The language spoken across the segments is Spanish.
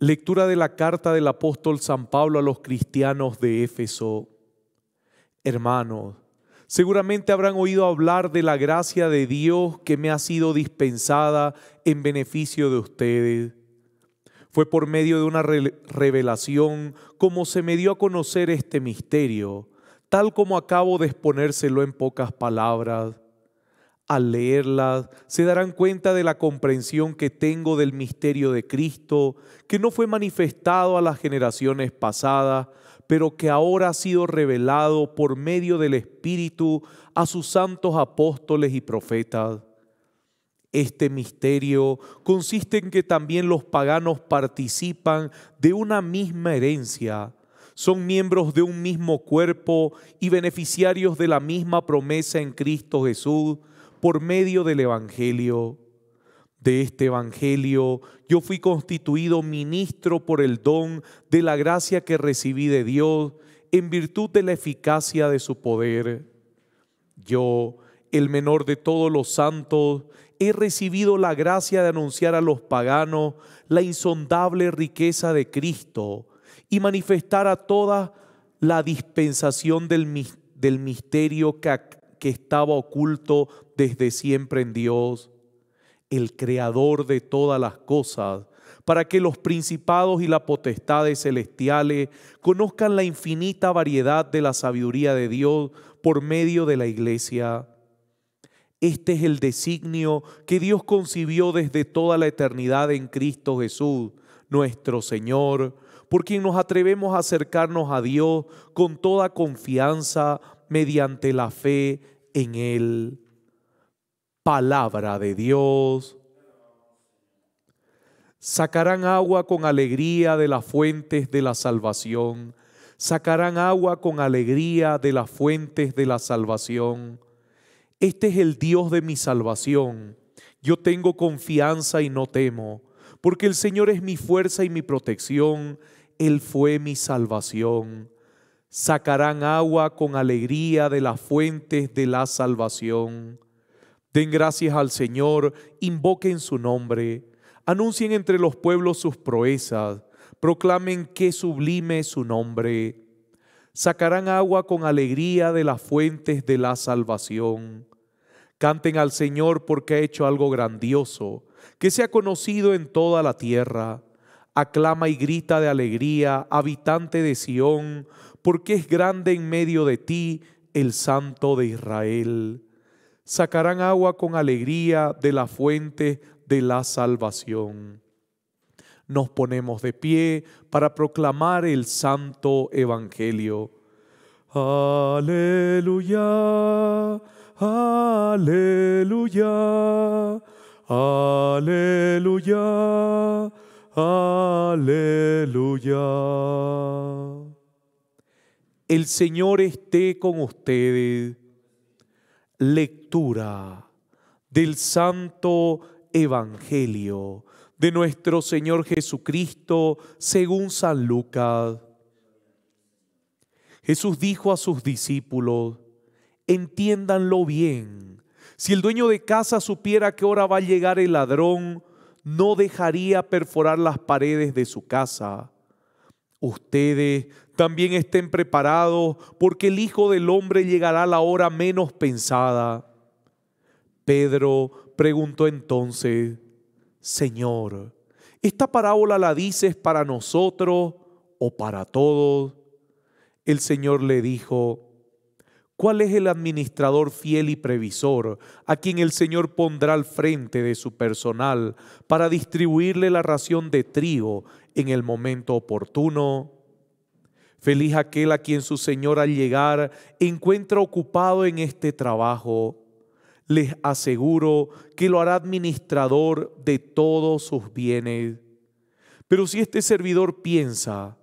Lectura de la carta del apóstol San Pablo a los cristianos de Éfeso. Hermanos, seguramente habrán oído hablar de la gracia de Dios que me ha sido dispensada en beneficio de ustedes. Fue por medio de una revelación como se me dio a conocer este misterio, tal como acabo de exponérselo en pocas palabras. Al leerlas se darán cuenta de la comprensión que tengo del misterio de Cristo, que no fue manifestado a las generaciones pasadas, pero que ahora ha sido revelado por medio del Espíritu a sus santos apóstoles y profetas. Este misterio consiste en que también los paganos participan de una misma herencia, son miembros de un mismo cuerpo y beneficiarios de la misma promesa en Cristo Jesús por medio del Evangelio. De este Evangelio yo fui constituido ministro por el don de la gracia que recibí de Dios en virtud de la eficacia de su poder. Yo, el menor de todos los santos, he recibido la gracia de anunciar a los paganos la insondable riqueza de Cristo y manifestar a toda la dispensación del, del misterio que que estaba oculto desde siempre en Dios, el creador de todas las cosas, para que los principados y las potestades celestiales conozcan la infinita variedad de la sabiduría de Dios por medio de la iglesia. Este es el designio que Dios concibió desde toda la eternidad en Cristo Jesús, nuestro Señor, por quien nos atrevemos a acercarnos a Dios con toda confianza mediante la fe en él. Palabra de Dios. Sacarán agua con alegría de las fuentes de la salvación. Sacarán agua con alegría de las fuentes de la salvación. Este es el Dios de mi salvación. Yo tengo confianza y no temo, porque el Señor es mi fuerza y mi protección. Él fue mi salvación sacarán agua con alegría de las fuentes de la salvación. Den gracias al Señor, invoquen su nombre, anuncien entre los pueblos sus proezas, proclamen que sublime es su nombre. Sacarán agua con alegría de las fuentes de la salvación. Canten al Señor porque ha hecho algo grandioso, que sea conocido en toda la tierra. Aclama y grita de alegría, habitante de Sión, porque es grande en medio de ti el Santo de Israel. Sacarán agua con alegría de la fuente de la salvación. Nos ponemos de pie para proclamar el Santo Evangelio. Aleluya, aleluya, aleluya, aleluya. El Señor esté con ustedes. Lectura del Santo Evangelio de nuestro Señor Jesucristo según San Lucas. Jesús dijo a sus discípulos, entiéndanlo bien, si el dueño de casa supiera que qué hora va a llegar el ladrón, no dejaría perforar las paredes de su casa Ustedes también estén preparados porque el Hijo del Hombre llegará a la hora menos pensada. Pedro preguntó entonces, Señor, ¿esta parábola la dices para nosotros o para todos? El Señor le dijo, ¿Cuál es el administrador fiel y previsor a quien el Señor pondrá al frente de su personal para distribuirle la ración de trigo en el momento oportuno? Feliz aquel a quien su Señor al llegar encuentra ocupado en este trabajo. Les aseguro que lo hará administrador de todos sus bienes. Pero si este servidor piensa,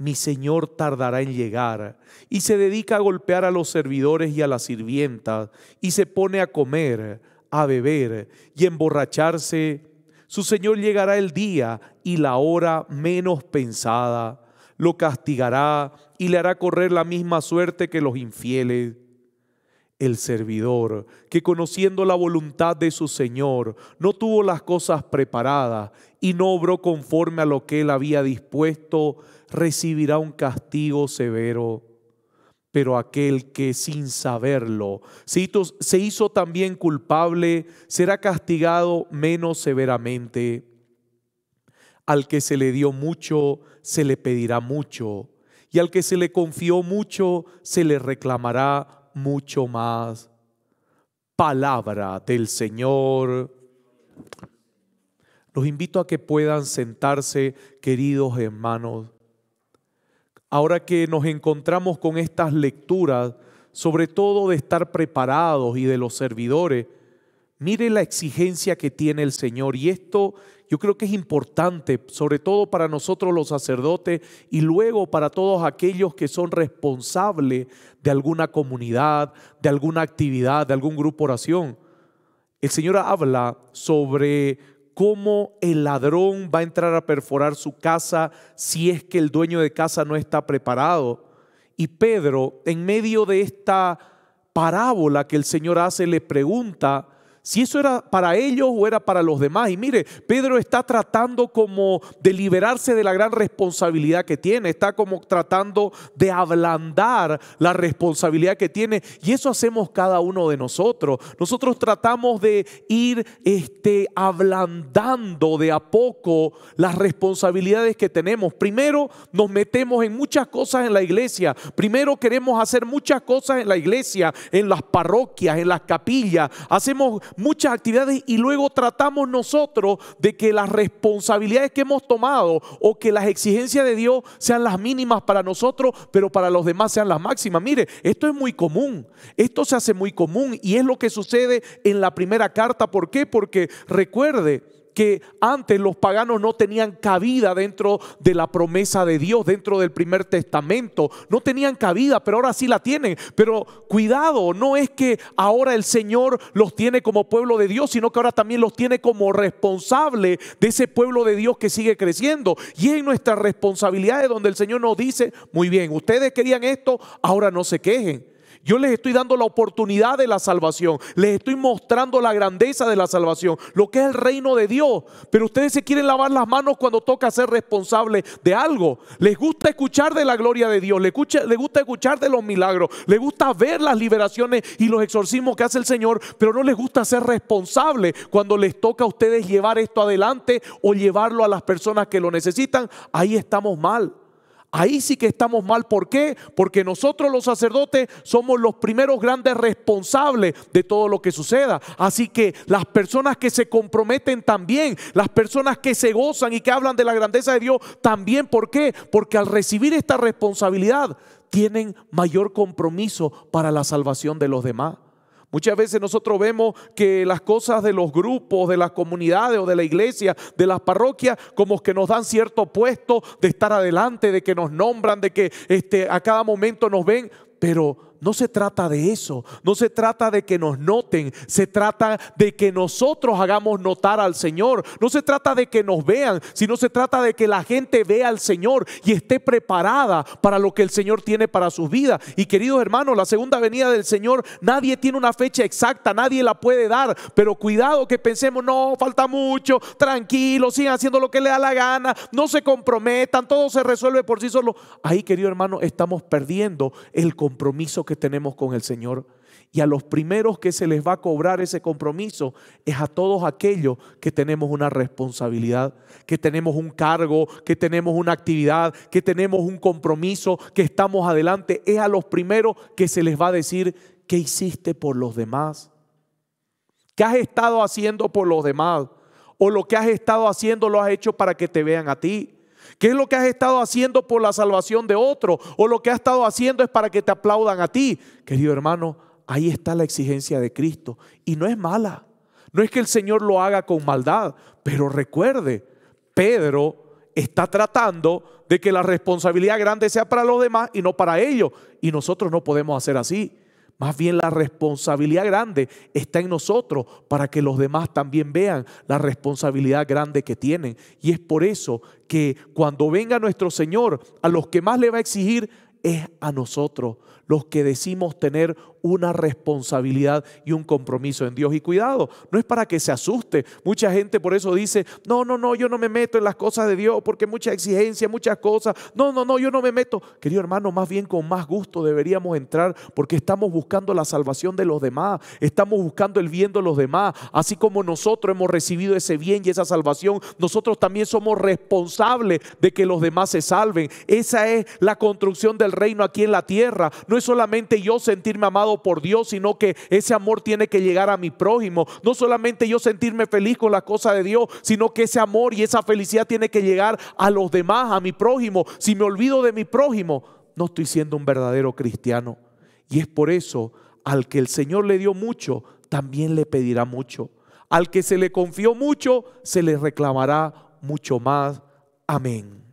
mi señor tardará en llegar, y se dedica a golpear a los servidores y a las sirvientas, y se pone a comer, a beber y emborracharse, su señor llegará el día y la hora menos pensada, lo castigará y le hará correr la misma suerte que los infieles el servidor, que conociendo la voluntad de su Señor, no tuvo las cosas preparadas y no obró conforme a lo que él había dispuesto, recibirá un castigo severo. Pero aquel que sin saberlo se hizo también culpable, será castigado menos severamente. Al que se le dio mucho, se le pedirá mucho, y al que se le confió mucho, se le reclamará mucho más. Palabra del Señor. Los invito a que puedan sentarse, queridos hermanos. Ahora que nos encontramos con estas lecturas, sobre todo de estar preparados y de los servidores, mire la exigencia que tiene el Señor. Y esto yo creo que es importante, sobre todo para nosotros los sacerdotes y luego para todos aquellos que son responsables de alguna comunidad, de alguna actividad, de algún grupo oración. El Señor habla sobre cómo el ladrón va a entrar a perforar su casa si es que el dueño de casa no está preparado. Y Pedro, en medio de esta parábola que el Señor hace, le pregunta, si eso era para ellos o era para los demás. Y mire, Pedro está tratando como de liberarse de la gran responsabilidad que tiene, está como tratando de ablandar la responsabilidad que tiene. Y eso hacemos cada uno de nosotros. Nosotros tratamos de ir este, ablandando de a poco las responsabilidades que tenemos. Primero nos metemos en muchas cosas en la iglesia. Primero queremos hacer muchas cosas en la iglesia, en las parroquias, en las capillas. Hacemos muchas actividades y luego tratamos nosotros de que las responsabilidades que hemos tomado o que las exigencias de Dios sean las mínimas para nosotros, pero para los demás sean las máximas. Mire, esto es muy común, esto se hace muy común y es lo que sucede en la primera carta. ¿Por qué? Porque recuerde, que antes los paganos no tenían cabida dentro de la promesa de Dios, dentro del primer testamento. No tenían cabida, pero ahora sí la tienen. Pero cuidado, no es que ahora el Señor los tiene como pueblo de Dios, sino que ahora también los tiene como responsable de ese pueblo de Dios que sigue creciendo. Y en nuestra responsabilidad donde el Señor nos dice, muy bien, ustedes querían esto, ahora no se quejen yo les estoy dando la oportunidad de la salvación, les estoy mostrando la grandeza de la salvación, lo que es el reino de Dios. Pero ustedes se quieren lavar las manos cuando toca ser responsable de algo. Les gusta escuchar de la gloria de Dios, les, gusta escuchar de los milagros, les gusta ver las liberaciones y los exorcismos que hace el Señor, pero no les gusta ser responsable cuando les toca a ustedes llevar esto adelante o llevarlo a las personas que lo necesitan. Ahí estamos mal ahí sí que estamos mal. ¿Por qué? Porque nosotros los sacerdotes somos los primeros grandes responsables de todo lo que suceda. Así que las personas que se comprometen también, las personas que se gozan y que hablan de la grandeza de Dios también. ¿Por qué? Porque al recibir esta responsabilidad tienen mayor compromiso para la salvación de los demás. Muchas veces nosotros vemos que las cosas de los grupos, de las comunidades o de la iglesia, de las parroquias, como que nos dan cierto puesto de estar adelante, de que nos nombran, de que este, a cada momento nos ven, pero no se trata de eso, no se trata de que nos noten, se trata de que nosotros hagamos notar al Señor, no se trata de que nos vean, sino se trata de que la gente vea al Señor y esté preparada para lo que el Señor tiene para sus vidas. Y queridos hermanos, la segunda venida del Señor, nadie tiene una fecha exacta, nadie la puede dar, pero cuidado que pensemos, no, falta mucho, tranquilo, sigan haciendo lo que le da la gana, no se comprometan, todo se resuelve por sí solo. Ahí, querido hermano, estamos perdiendo el compromiso que tenemos con el Señor. Y a los primeros que se les va a cobrar ese compromiso es a todos aquellos que tenemos una responsabilidad, que tenemos un cargo, que tenemos una actividad, que tenemos un compromiso, que estamos adelante. Es a los primeros que se les va a decir qué hiciste por los demás, qué has estado haciendo por los demás, o lo que has estado haciendo lo has hecho para que te vean a ti. ¿Qué es lo que has estado haciendo por la salvación de otro? ¿O lo que has estado haciendo es para que te aplaudan a ti? Querido hermano, ahí está la exigencia de Cristo. Y no es mala. No es que el Señor lo haga con maldad. Pero recuerde, Pedro está tratando de que la responsabilidad grande sea para los demás y no para ellos. Y nosotros no podemos hacer así. Más bien la responsabilidad grande está en nosotros para que los demás también vean la responsabilidad grande que tienen. Y es por eso que cuando venga nuestro Señor, a los que más le va a exigir es a nosotros los que decimos tener una responsabilidad y un compromiso en Dios. Y cuidado, no es para que se asuste. Mucha gente por eso dice, no, no, no, yo no me meto en las cosas de Dios porque mucha exigencia, muchas cosas. No, no, no, yo no me meto. Querido hermano, más bien con más gusto deberíamos entrar porque estamos buscando la salvación de los demás, estamos buscando el bien de los demás. Así como nosotros hemos recibido ese bien y esa salvación, nosotros también somos responsables de que los demás se salven. Esa es la construcción del reino aquí en la tierra solamente yo sentirme amado por Dios, sino que ese amor tiene que llegar a mi prójimo. No solamente yo sentirme feliz con la cosa de Dios, sino que ese amor y esa felicidad tiene que llegar a los demás, a mi prójimo. Si me olvido de mi prójimo, no estoy siendo un verdadero cristiano. Y es por eso al que el Señor le dio mucho, también le pedirá mucho. Al que se le confió mucho, se le reclamará mucho más. Amén.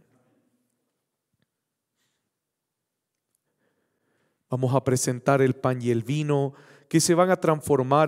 Vamos a presentar el pan y el vino que se van a transformar